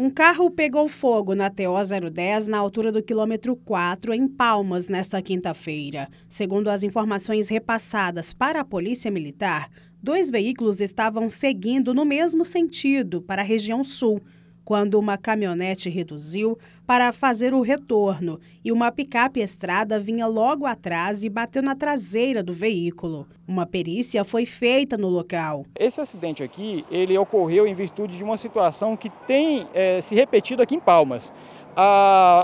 Um carro pegou fogo na TO 010 na altura do quilômetro 4, em Palmas, nesta quinta-feira. Segundo as informações repassadas para a Polícia Militar, dois veículos estavam seguindo no mesmo sentido para a região sul quando uma caminhonete reduziu para fazer o retorno e uma picape estrada vinha logo atrás e bateu na traseira do veículo. Uma perícia foi feita no local. Esse acidente aqui, ele ocorreu em virtude de uma situação que tem é, se repetido aqui em Palmas.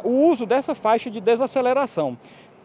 o uso dessa faixa de desaceleração.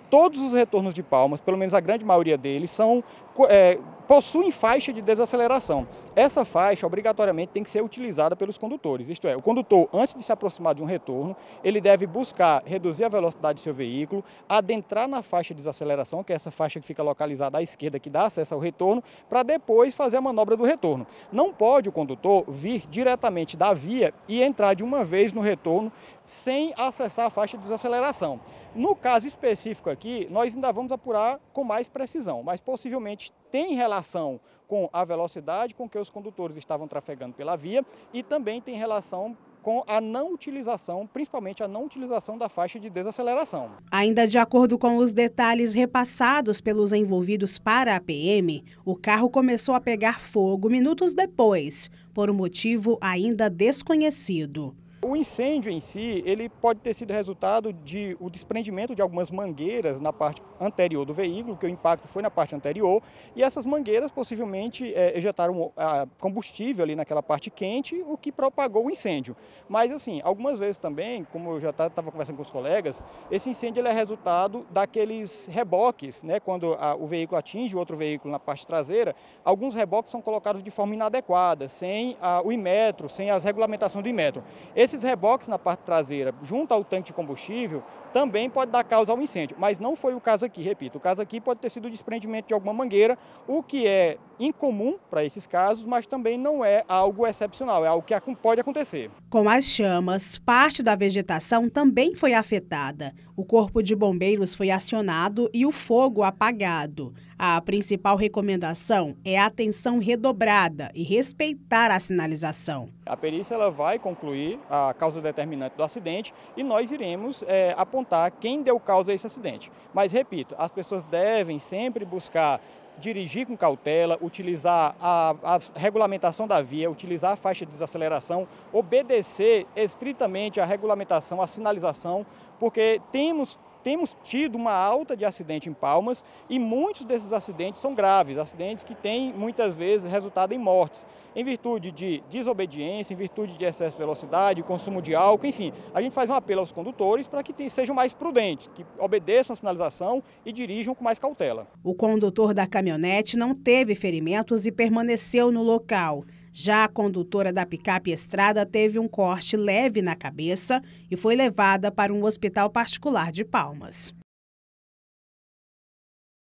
Todos os retornos de Palmas, pelo menos a grande maioria deles, são... É, possuem faixa de desaceleração. Essa faixa, obrigatoriamente, tem que ser utilizada pelos condutores. Isto é, o condutor, antes de se aproximar de um retorno, ele deve buscar reduzir a velocidade do seu veículo, adentrar na faixa de desaceleração, que é essa faixa que fica localizada à esquerda, que dá acesso ao retorno, para depois fazer a manobra do retorno. Não pode o condutor vir diretamente da via e entrar de uma vez no retorno sem acessar a faixa de desaceleração. No caso específico aqui, nós ainda vamos apurar com mais precisão, mas possivelmente tem relação com a velocidade com que os condutores estavam trafegando pela via e também tem relação com a não utilização, principalmente a não utilização da faixa de desaceleração. Ainda de acordo com os detalhes repassados pelos envolvidos para a PM, o carro começou a pegar fogo minutos depois, por um motivo ainda desconhecido. O incêndio em si, ele pode ter sido resultado de o desprendimento de algumas mangueiras na parte anterior do veículo, que o impacto foi na parte anterior, e essas mangueiras possivelmente é, ejetaram a, combustível ali naquela parte quente, o que propagou o incêndio. Mas assim, algumas vezes também, como eu já estava conversando com os colegas, esse incêndio é resultado daqueles reboques, né? Quando a, o veículo atinge outro veículo na parte traseira, alguns reboques são colocados de forma inadequada, sem a, o Imetro, sem as regulamentações do Imetro. Esses esses reboques na parte traseira, junto ao tanque de combustível, também pode dar causa ao incêndio. Mas não foi o caso aqui, repito. O caso aqui pode ter sido o desprendimento de alguma mangueira, o que é incomum para esses casos, mas também não é algo excepcional, é algo que pode acontecer. Com as chamas, parte da vegetação também foi afetada. O corpo de bombeiros foi acionado e o fogo apagado. A principal recomendação é a atenção redobrada e respeitar a sinalização. A perícia ela vai concluir a a causa determinante do acidente e nós iremos é, apontar quem deu causa a esse acidente. Mas, repito, as pessoas devem sempre buscar dirigir com cautela, utilizar a, a, regulamentação da via, utilizar a faixa de desaceleração, obedecer estritamente a regulamentação, a sinalização, porque temos temos tido uma alta de acidente em Palmas e muitos desses acidentes são graves, acidentes que têm muitas vezes resultado em mortes, em virtude de desobediência, em virtude de excesso de velocidade, consumo de álcool, enfim. A gente faz um apelo aos condutores para que sejam mais prudentes, que obedeçam a sinalização e dirijam com mais cautela. O condutor da caminhonete não teve ferimentos e permaneceu no local. Já a condutora da picape Estrada teve um corte leve na cabeça e foi levada para um hospital particular de Palmas.